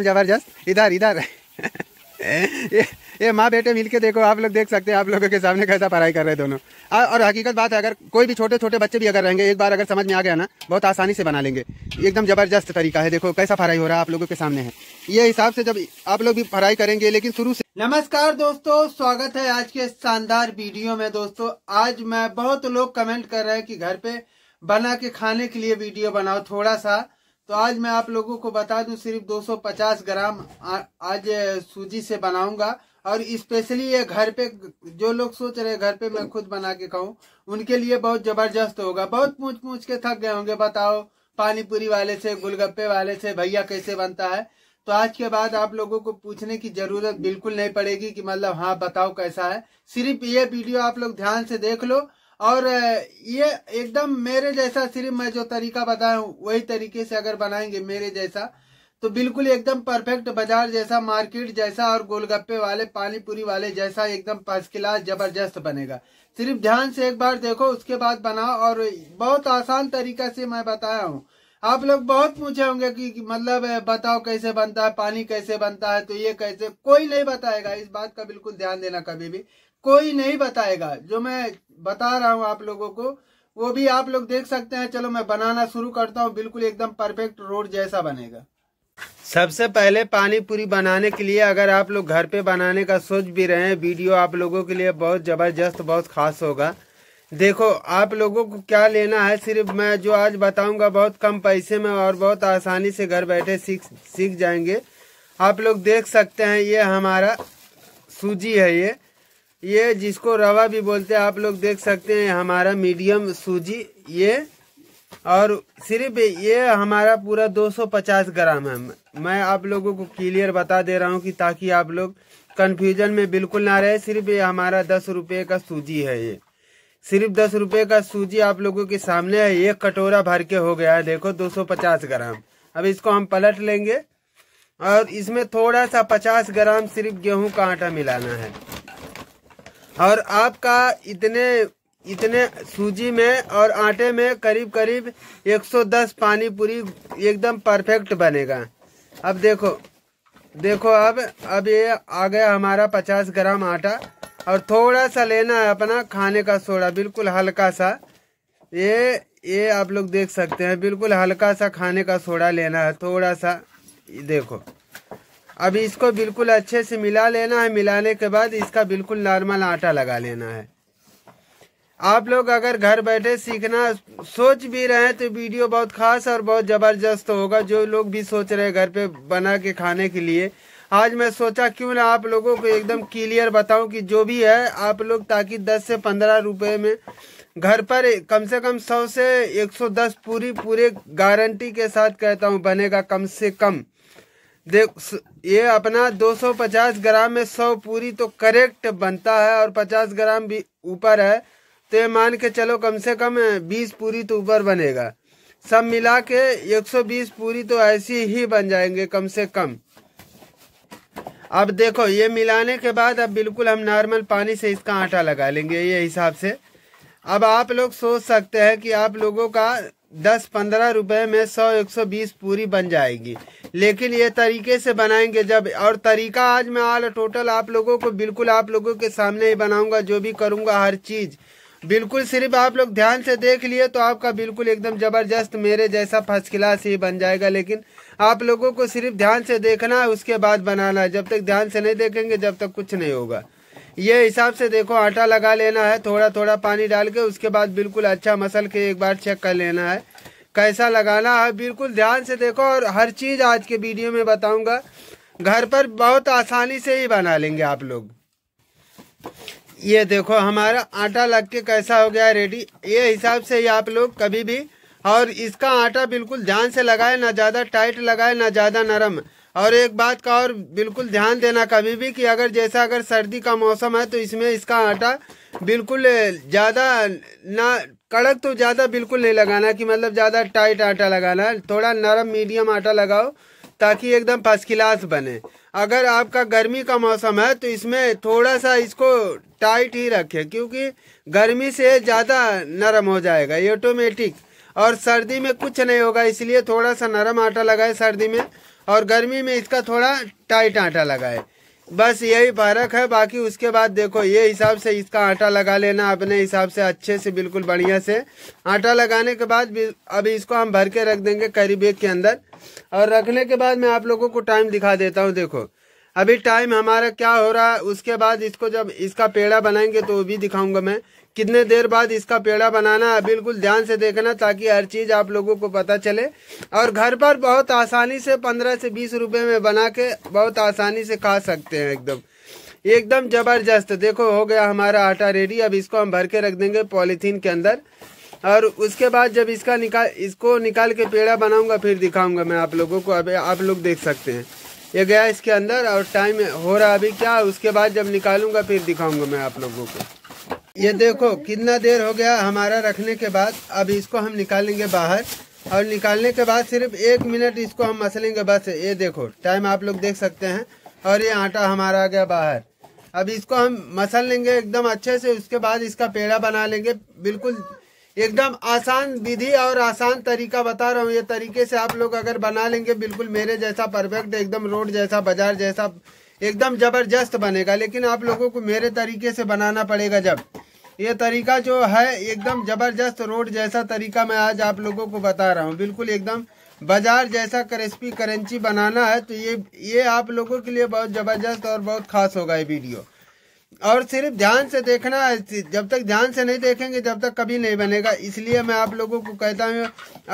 जबरदस्त इधर इधर ये ये माँ बेटे मिलके देखो आप लोग देख सकते हैं आप लोगों के सामने कैसा पढ़ाई कर रहे हैं दोनों आ, और हकीकत बात है अगर कोई भी छोटे छोटे बच्चे भी अगर रहेंगे एक बार अगर समझ में आ गया ना बहुत आसानी से बना लेंगे एकदम ज़बरदस्त तरीका है देखो कैसा पढ़ाई हो रहा है आप लोगों के सामने है ये हिसाब से जब आप लोग भी पढ़ाई करेंगे लेकिन शुरू से नमस्कार दोस्तों स्वागत है आज के शानदार वीडियो में दोस्तों आज मैं बहुत लोग कमेंट कर रहे हैं कि घर पे बना के खाने के लिए वीडियो बनाओ थोड़ा सा तो आज मैं आप लोगों को बता दूं सिर्फ 250 ग्राम आज सूजी से बनाऊंगा और स्पेशली ये घर पे जो लोग सोच रहे घर पे मैं खुद बना के खाऊं उनके लिए बहुत जबरदस्त होगा बहुत पूछ पूछ के थक गए होंगे बताओ पानी पूरी वाले से गुलगप्पे वाले से भैया कैसे बनता है तो आज के बाद आप लोगों को पूछने की जरूरत बिल्कुल नहीं पड़ेगी कि मतलब हाँ बताओ कैसा है सिर्फ ये वीडियो आप लोग ध्यान से देख लो और ये एकदम मेरे जैसा सिर्फ मैं जो तरीका बताया हूँ वही तरीके से अगर बनाएंगे मेरे जैसा तो बिल्कुल एकदम परफेक्ट बाजार जैसा मार्केट जैसा और गोलगप्पे वाले पानी पूरी वाले जैसा एकदम फर्स्ट क्लास जबरदस्त बनेगा सिर्फ ध्यान से एक बार देखो उसके बाद बनाओ और बहुत आसान तरीका से मैं बताया हूँ आप लोग बहुत पूछे होंगे कि मतलब बताओ कैसे बनता है पानी कैसे बनता है तो ये कैसे कोई नहीं बताएगा इस बात का बिल्कुल ध्यान देना कभी भी कोई नहीं बताएगा जो मैं बता रहा हूं आप लोगों को वो भी आप लोग देख सकते हैं चलो मैं बनाना शुरू करता हूँ बिल्कुल एकदम परफेक्ट रोड जैसा बनेगा सबसे पहले पानी पूरी बनाने के लिए अगर आप लोग घर पे बनाने का सोच भी रहे हैं वीडियो आप लोगों के लिए बहुत ज़बरदस्त बहुत ख़ास होगा देखो आप लोगों को क्या लेना है सिर्फ मैं जो आज बताऊंगा बहुत कम पैसे में और बहुत आसानी से घर बैठे सीख सीख जाएंगे आप लोग देख सकते हैं ये हमारा सूजी है ये ये जिसको रवा भी बोलते हैं आप लोग देख सकते हैं हमारा मीडियम सूजी ये और सिर्फ ये हमारा पूरा 250 ग्राम है मैं आप लोगों को क्लियर बता दे रहा हूँ कि ताकि आप लोग कंफ्यूजन में बिल्कुल ना रहे सिर्फ ये हमारा दस रुपये का सूजी है ये सिर्फ दस रुपये का सूजी आप लोगों के सामने है एक कटोरा भर के हो गया है देखो 250 ग्राम अब इसको हम पलट लेंगे और इसमें थोड़ा सा 50 ग्राम सिर्फ गेहूं का आटा मिलाना है और आपका इतने इतने सूजी में और आटे में करीब करीब 110 पानी पूरी एकदम परफेक्ट बनेगा अब देखो देखो अब अब ये आ गया हमारा 50 ग्राम आटा और थोड़ा सा लेना है अपना खाने का सोडा बिल्कुल हल्का सा ये ये आप लोग देख सकते हैं बिल्कुल हल्का सा खाने का सोडा लेना है थोड़ा सा देखो अब इसको बिल्कुल अच्छे से मिला लेना है मिलाने के बाद इसका बिल्कुल नॉर्मल आटा लगा लेना है आप लोग अगर घर बैठे सीखना सोच भी रहे हैं तो वीडियो बहुत खास और बहुत ज़बरदस्त होगा जो लोग भी सोच रहे हैं घर पे बना के खाने के लिए आज मैं सोचा क्यों ना आप लोगों को एकदम क्लियर बताऊं कि जो भी है आप लोग ताकि 10 से 15 रुपए में घर पर कम से कम 100 से 110 पूरी पूरे गारंटी के साथ कहता हूं बनेगा कम से कम देख ये अपना 250 ग्राम में 100 पूरी तो करेक्ट बनता है और 50 ग्राम भी ऊपर है तो ये मान के चलो कम से कम 20 पूरी तो ऊपर बनेगा सब मिला के 120 पूरी तो ऐसी ही बन जाएंगे कम से कम अब देखो ये मिलाने के बाद अब बिल्कुल हम नॉर्मल पानी से इसका आटा लगा लेंगे ये हिसाब से अब आप लोग सोच सकते हैं कि आप लोगों का दस पंद्रह रुपए में सौ एक सौ बीस पूरी बन जाएगी लेकिन ये तरीके से बनाएंगे जब और तरीका आज मैं आल टोटल आप लोगों को बिल्कुल आप लोगों के सामने ही बनाऊंगा जो भी करूंगा हर चीज़ बिल्कुल सिर्फ आप लोग ध्यान से देख लिए तो आपका बिल्कुल एकदम ज़बरदस्त मेरे जैसा फर्स्ट क्लास ही बन जाएगा लेकिन आप लोगों को सिर्फ ध्यान से देखना है उसके बाद बनाना है जब तक ध्यान से नहीं देखेंगे जब तक कुछ नहीं होगा ये हिसाब से देखो आटा लगा लेना है थोड़ा थोड़ा पानी डाल के उसके बाद बिल्कुल अच्छा मसल के एक बार चेक कर लेना है कैसा लगाना है बिल्कुल ध्यान से देखो और हर चीज़ आज के वीडियो में बताऊंगा घर पर बहुत आसानी से ही बना लेंगे आप लोग ये देखो हमारा आटा लग के कैसा हो गया रेडी ये हिसाब से ही आप लोग कभी भी और इसका आटा बिल्कुल ध्यान से लगाए ना ज़्यादा टाइट लगाए ना ज़्यादा नरम और एक बात का और बिल्कुल ध्यान देना कभी भी कि अगर जैसा अगर सर्दी का मौसम है तो इसमें इसका आटा बिल्कुल ज़्यादा ना कड़क तो ज़्यादा बिल्कुल नहीं लगाना कि मतलब ज़्यादा टाइट आटा लगाना थोड़ा नरम मीडियम आटा लगाओ ताकि एकदम फर्स्ट क्लास बने अगर आपका गर्मी का मौसम है तो इसमें थोड़ा सा इसको टाइट ही रखें क्योंकि गर्मी से ज़्यादा नरम हो जाएगा ये ऑटोमेटिक और सर्दी में कुछ नहीं होगा इसलिए थोड़ा सा नरम आटा लगाए सर्दी में और गर्मी में इसका थोड़ा टाइट आटा लगाए बस यही फर्क है बाकी उसके बाद देखो ये हिसाब से इसका आटा लगा लेना अपने हिसाब से अच्छे से बिल्कुल बढ़िया से आटा लगाने के बाद अभी इसको हम भर के रख देंगे करी बेग के अंदर और रखने के बाद मैं आप लोगों को टाइम दिखा देता हूँ देखो अभी टाइम हमारा क्या हो रहा है उसके बाद इसको जब इसका पेड़ा बनाएंगे तो वो भी दिखाऊंगा मैं कितने देर बाद इसका पेड़ा बनाना है बिल्कुल ध्यान से देखना ताकि हर चीज़ आप लोगों को पता चले और घर पर बहुत आसानी से पंद्रह से बीस रुपये में बना के बहुत आसानी से खा सकते हैं एकदम एकदम ज़बरदस्त देखो हो गया हमारा आटा रेडी अब इसको हम भर के रख देंगे पॉलीथीन के अंदर और उसके बाद जब इसका निकाल इसको निकाल के पेड़ा बनाऊंगा फिर दिखाऊंगा मैं आप लोगों को अब आप लोग देख सकते हैं ये गया इसके अंदर और टाइम हो रहा अभी क्या उसके बाद जब निकालूंगा फिर दिखाऊंगा मैं आप लोगों को ये देखो कितना देर हो गया हमारा रखने के बाद अब इसको हम निकालेंगे बाहर और निकालने के बाद सिर्फ एक मिनट इसको हम मसलेंगे बस ये देखो टाइम आप लोग देख सकते हैं और ये आटा हमारा आ गया बाहर अब इसको हम मसल लेंगे एकदम अच्छे से उसके बाद इसका पेड़ा बना लेंगे बिल्कुल एकदम आसान विधि और आसान तरीका बता रहा हूँ ये तरीके से आप लोग अगर बना लेंगे बिल्कुल मेरे जैसा परफेक्ट एकदम रोड जैसा बाजार जैसा एकदम ज़बरदस्त बनेगा लेकिन आप लोगों को मेरे तरीके से बनाना पड़ेगा जब ये तरीका जो है एकदम ज़बरदस्त रोड जैसा तरीका मैं आज आप लोगों को बता रहा हूँ बिल्कुल एकदम बाजार जैसा क्रिस्पी करेंची बनाना है तो ये ये आप लोगों के लिए बहुत ज़बरदस्त और बहुत खास होगा ये वीडियो और सिर्फ ध्यान से देखना जब तक ध्यान से नहीं देखेंगे तब तक कभी नहीं बनेगा इसलिए मैं आप लोगों को कहता हूँ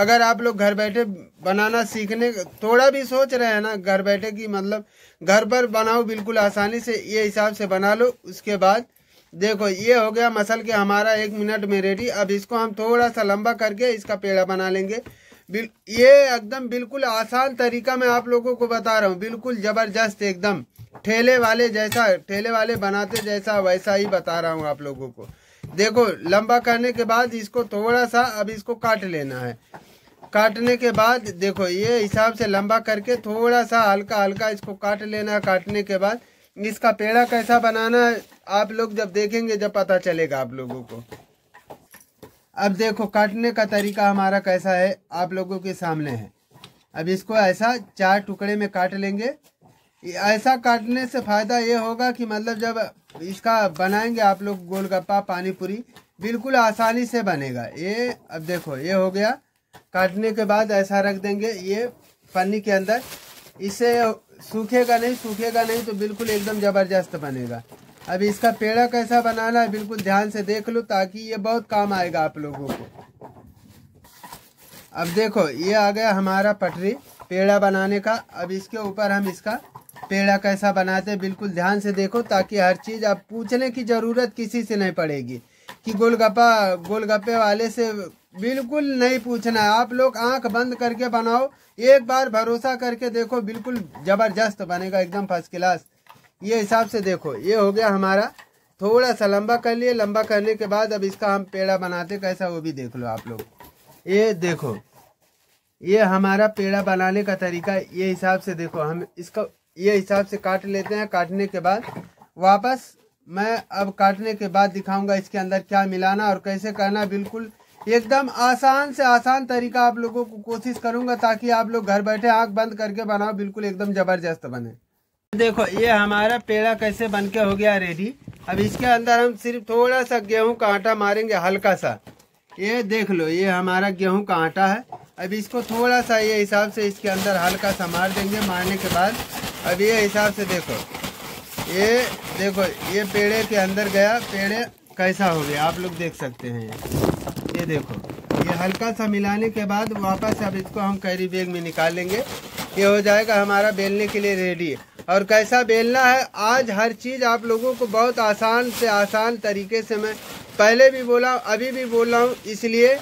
अगर आप लोग घर बैठे बनाना सीखने थोड़ा भी सोच रहे हैं ना घर बैठे कि मतलब घर पर बनाओ बिल्कुल आसानी से ये हिसाब से बना लो उसके बाद देखो ये हो गया मसल के हमारा एक मिनट में रेडी अब इसको हम थोड़ा सा लंबा करके इसका पेड़ा बना लेंगे ये एकदम बिल्कुल आसान तरीका मैं आप लोगों को बता रहा हूँ बिल्कुल ज़बरदस्त एकदम ठेले वाले जैसा ठेले वाले बनाते जैसा वैसा ही बता रहा हूँ आप लोगों को देखो लंबा करने के बाद इसको थोड़ा सा अब इसको काट लेना है काटने के बाद देखो ये हिसाब से लंबा करके थोड़ा सा हल्का हल्का इसको काट लेना है काटने के बाद इसका पेड़ा कैसा बनाना है आप लोग जब देखेंगे जब पता चलेगा आप लोगों को अब देखो काटने का तरीका हमारा कैसा है आप लोगों के सामने है अब इसको ऐसा चार टुकड़े में काट लेंगे ऐसा काटने से फ़ायदा ये होगा कि मतलब जब इसका बनाएंगे आप लोग गोलगप्पा पानी पूरी बिल्कुल आसानी से बनेगा ये अब देखो ये हो गया काटने के बाद ऐसा रख देंगे ये पन्नी के अंदर इसे सूखेगा नहीं सूखेगा नहीं तो बिल्कुल एकदम ज़बरदस्त बनेगा अब इसका पेड़ा कैसा बनाना है बिल्कुल ध्यान से देख लो ताकि ये बहुत काम आएगा आप लोगों को अब देखो ये आ गया हमारा पटरी पेड़ा बनाने का अब इसके ऊपर हम इसका पेड़ा कैसा बनाते बिल्कुल ध्यान से देखो ताकि हर चीज़ आप पूछने की ज़रूरत किसी से नहीं पड़ेगी कि गोलगप्पा गोलगप्पे वाले से बिल्कुल नहीं पूछना है आप लोग आंख बंद करके बनाओ एक बार भरोसा करके देखो बिल्कुल ज़बरदस्त बनेगा एकदम फर्स्ट क्लास ये हिसाब से देखो ये हो गया हमारा थोड़ा सा लंबा कर लिए लंबा करने के बाद अब इसका हम पेड़ा बनाते कैसा वो भी देख लो आप लोग ये देखो ये हमारा पेड़ा बनाने का तरीका ये हिसाब से देखो हम इसका ये हिसाब से काट लेते हैं काटने के बाद वापस मैं अब काटने के बाद दिखाऊंगा इसके अंदर क्या मिलाना और कैसे करना बिल्कुल एकदम आसान से आसान तरीका आप लोगों को कोशिश करूंगा ताकि आप लोग घर बैठे आंख बंद करके बनाओ बिल्कुल एकदम जबरदस्त बने देखो ये हमारा पेड़ा कैसे बन के हो गया रेडी अब इसके अंदर हम सिर्फ थोड़ा सा गेहूं का आटा मारेंगे हल्का सा ये देख लो ये हमारा गेहूं का आटा है अब इसको थोड़ा सा ये हिसाब से इसके अंदर हल्का सा मार देंगे मारने के बाद अब ये हिसाब से देखो ये देखो ये पेड़े के अंदर गया पेड़े कैसा हो गया आप लोग देख सकते हैं ये देखो ये हल्का सा मिलाने के बाद वापस अब इसको हम कैरी बैग में निकालेंगे ये हो जाएगा हमारा बेलने के लिए रेडी और कैसा बेलना है आज हर चीज़ आप लोगों को बहुत आसान से आसान तरीके से मैं पहले भी बोला अभी भी बोल रहा हूँ इसलिए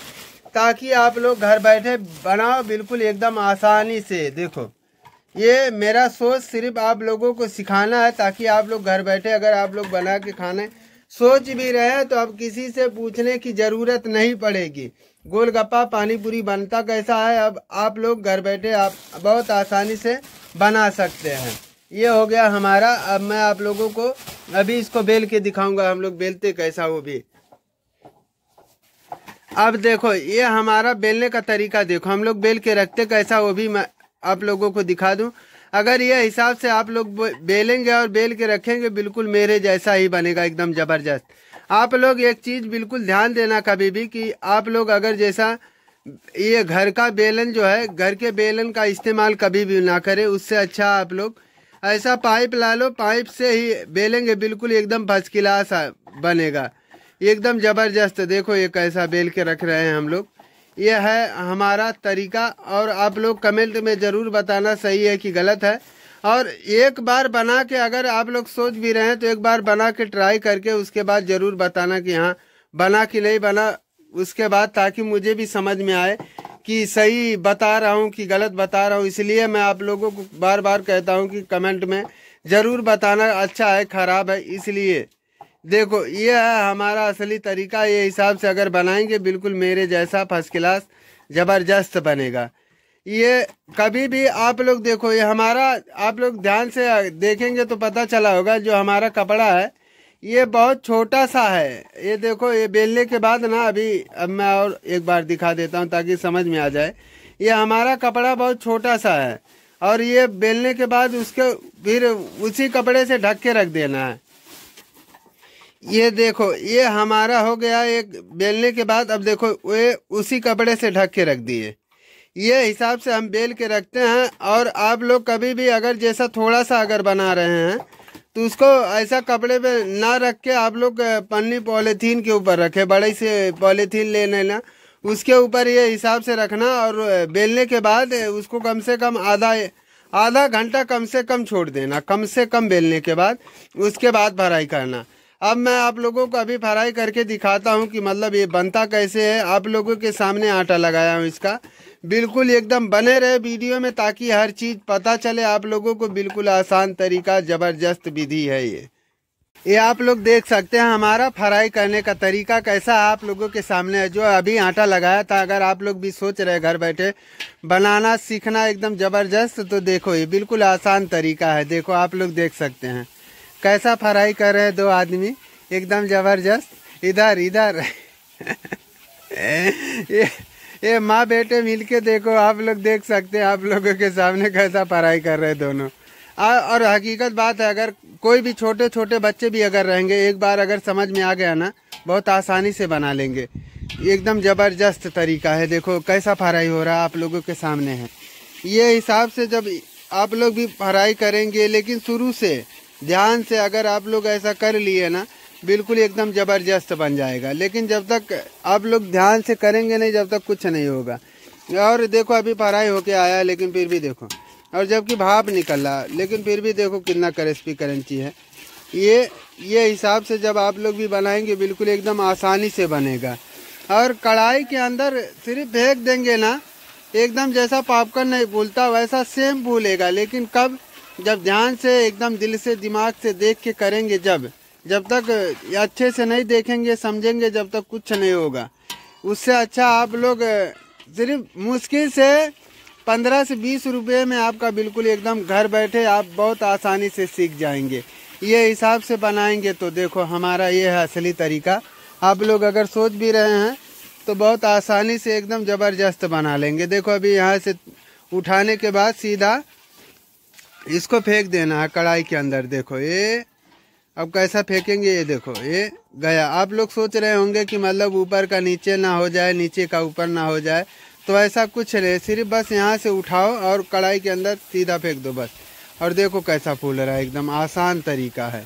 ताकि आप लोग घर बैठे बनाओ बिल्कुल एकदम आसानी से देखो ये मेरा सोच सिर्फ आप लोगों को सिखाना है ताकि आप लोग घर बैठे अगर आप लोग बना के खाने सोच भी रहे हैं तो अब किसी से पूछने की ज़रूरत नहीं पड़ेगी गोलगप्पा पानी पूरी बनता कैसा है अब आप लोग घर बैठे आप बहुत आसानी से बना सकते हैं ये हो गया हमारा अब मैं आप लोगों को अभी इसको बेल के दिखाऊंगा हम लोग बेलते कैसा वो भी अब देखो ये हमारा बेलने का तरीका देखो हम लोग बेल के रखते कैसा वो भी मैं आप लोगों को दिखा दूं अगर यह हिसाब से आप लोग बेलेंगे और बेल के रखेंगे बिल्कुल मेरे जैसा ही बनेगा एकदम ज़बरदस्त आप लोग एक चीज़ बिल्कुल ध्यान देना कभी भी कि आप लोग अगर जैसा ये घर का बेलन जो है घर के बेलन का इस्तेमाल कभी भी ना करें उससे अच्छा आप लोग ऐसा पाइप ला लो पाइप से ही बेलेंगे बिल्कुल एकदम फर्स्ट क्लास बनेगा एकदम ज़बरदस्त देखो ये कैसा बेल के रख रहे हैं हम लोग यह है हमारा तरीका और आप लोग कमेंट में ज़रूर बताना सही है कि गलत है और एक बार बना के अगर आप लोग सोच भी रहे हैं तो एक बार बना के ट्राई करके उसके बाद ज़रूर बताना कि हाँ बना कि नहीं बना उसके बाद ताकि मुझे भी समझ में आए कि सही बता रहा हूँ कि गलत बता रहा हूँ इसलिए मैं आप लोगों को बार बार कहता हूँ कि कमेंट में ज़रूर बताना अच्छा है ख़राब है इसलिए देखो ये है हमारा असली तरीका ये हिसाब से अगर बनाएंगे बिल्कुल मेरे जैसा फर्स्ट क्लास ज़बरदस्त बनेगा ये कभी भी आप लोग देखो ये हमारा आप लोग ध्यान से देखेंगे तो पता चला होगा जो हमारा कपड़ा है ये बहुत छोटा सा है ये देखो ये बेलने के बाद ना अभी अब मैं और एक बार दिखा देता हूँ ताकि समझ में आ जाए ये हमारा कपड़ा बहुत छोटा सा है और ये बेलने के बाद उसके फिर उसी कपड़े से ढक के रख देना है ये देखो ये हमारा हो गया एक बेलने के बाद अब देखो वे उसी कपड़े से ढक के रख दिए ये हिसाब से हम बेल के रखते हैं और आप लोग कभी भी अगर जैसा थोड़ा सा अगर बना रहे हैं तो उसको ऐसा कपड़े पे ना रख के आप लोग पन्नी पॉलीथीन के ऊपर रखें बड़े से पॉलीथीन ले लेना उसके ऊपर ये हिसाब से रखना और बेलने के बाद उसको कम से कम आधा आधा घंटा कम से कम छोड़ देना कम से कम बेलने के बाद उसके बाद भराई करना अब मैं आप लोगों को अभी फ्राई करके दिखाता हूँ कि मतलब ये बनता कैसे है आप लोगों के सामने आटा लगाया हूँ इसका बिल्कुल एकदम बने रहे वीडियो में ताकि हर चीज़ पता चले आप लोगों को बिल्कुल आसान तरीका ज़बरदस्त विधि है ये ये आप लोग देख सकते हैं हमारा फ्राई करने का तरीका कैसा आप लोगों के सामने है जो अभी आटा लगाया था अगर आप लोग भी सोच रहे घर बैठे बनाना सीखना एकदम ज़बरदस्त तो देखो ये बिल्कुल आसान तरीका है देखो आप लोग देख सकते हैं कैसा फ्राई कर रहे हैं दो आदमी एकदम जबरदस्त इधर इधर ये ये माँ बेटे मिलके देखो आप लोग देख सकते हैं आप लोगों के सामने कैसा पढ़ाई कर रहे हैं दोनों आ, और हकीकत बात है अगर कोई भी छोटे छोटे बच्चे भी अगर रहेंगे एक बार अगर समझ में आ गया ना बहुत आसानी से बना लेंगे एकदम ज़बरदस्त तरीका है देखो कैसा पढ़ाई हो रहा है आप लोगों के सामने है ये हिसाब से जब आप लोग भी पढ़ाई करेंगे लेकिन शुरू से ध्यान से अगर आप लोग ऐसा कर लिए ना बिल्कुल एकदम ज़बरदस्त बन जाएगा लेकिन जब तक आप लोग ध्यान से करेंगे नहीं जब तक कुछ नहीं होगा और देखो अभी पढ़ाई होके आया लेकिन फिर भी देखो और जबकि भाप निकल रहा लेकिन फिर भी देखो कितना क्रिस्पी करेंसी है ये ये हिसाब से जब आप लोग भी बनाएंगे बिल्कुल एकदम आसानी से बनेगा और कढ़ाई के अंदर सिर्फ फेंक देंगे ना एकदम जैसा पापकर्न नहीं भूलता वैसा सेम भूलेगा लेकिन कब जब ध्यान से एकदम दिल से दिमाग से देख के करेंगे जब जब तक अच्छे से नहीं देखेंगे समझेंगे जब तक कुछ नहीं होगा उससे अच्छा आप लोग सिर्फ मुश्किल से पंद्रह से बीस रुपये में आपका बिल्कुल एकदम घर बैठे आप बहुत आसानी से सीख जाएंगे ये हिसाब से बनाएंगे तो देखो हमारा ये है असली तरीका आप लोग अगर सोच भी रहे हैं तो बहुत आसानी से एकदम ज़बरदस्त बना लेंगे देखो अभी यहाँ से उठाने के बाद सीधा इसको फेंक देना है कढ़ाई के अंदर देखो ये अब कैसा फेंकेंगे ये देखो ये गया आप लोग सोच रहे होंगे कि मतलब ऊपर का नीचे ना हो जाए नीचे का ऊपर ना हो जाए तो ऐसा कुछ नहीं सिर्फ बस यहाँ से उठाओ और कढ़ाई के अंदर सीधा फेंक दो बस और देखो कैसा फूल रहा है एकदम आसान तरीका है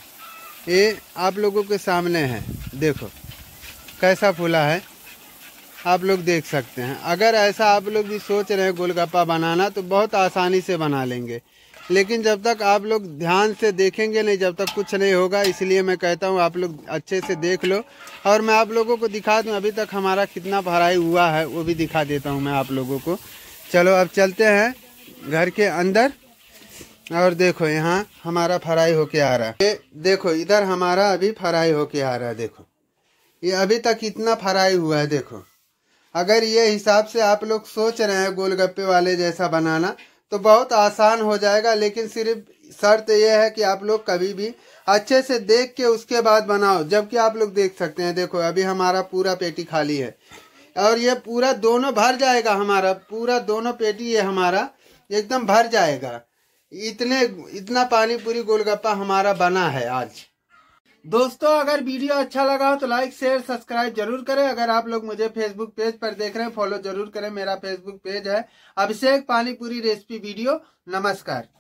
ये आप लोगों के सामने है देखो कैसा फूला है आप लोग देख सकते हैं अगर ऐसा आप लोग भी सोच रहे हैं गोलगप्पा बनाना तो बहुत आसानी से बना लेंगे लेकिन जब तक आप लोग ध्यान से देखेंगे नहीं जब तक कुछ नहीं होगा इसलिए मैं कहता हूँ आप लोग अच्छे से देख लो और मैं आप लोगों को दिखा दूँ अभी तक हमारा कितना भराई हुआ है वो भी दिखा देता हूँ मैं आप लोगों को चलो अब चलते हैं घर के अंदर और देखो यहाँ हमारा फराई होके आ रहा है देखो इधर हमारा अभी फराई होके आ रहा है देखो ये अभी तक इतना फराई हुआ है देखो अगर ये हिसाब से आप लोग सोच रहे हैं गोलगप्पे वाले जैसा बनाना तो बहुत आसान हो जाएगा लेकिन सिर्फ शर्त यह है कि आप लोग कभी भी अच्छे से देख के उसके बाद बनाओ जबकि आप लोग देख सकते हैं देखो अभी हमारा पूरा पेटी खाली है और ये पूरा दोनों भर जाएगा हमारा पूरा दोनों पेटी ये हमारा एकदम भर जाएगा इतने इतना पानी पूरी गोलगप्पा हमारा बना है आज दोस्तों अगर वीडियो अच्छा लगा हो तो लाइक शेयर सब्सक्राइब जरूर करें अगर आप लोग मुझे फेसबुक पेज पर देख रहे हैं फॉलो जरूर करें मेरा फेसबुक पेज है अभिषेक पानीपुरी रेसिपी वीडियो नमस्कार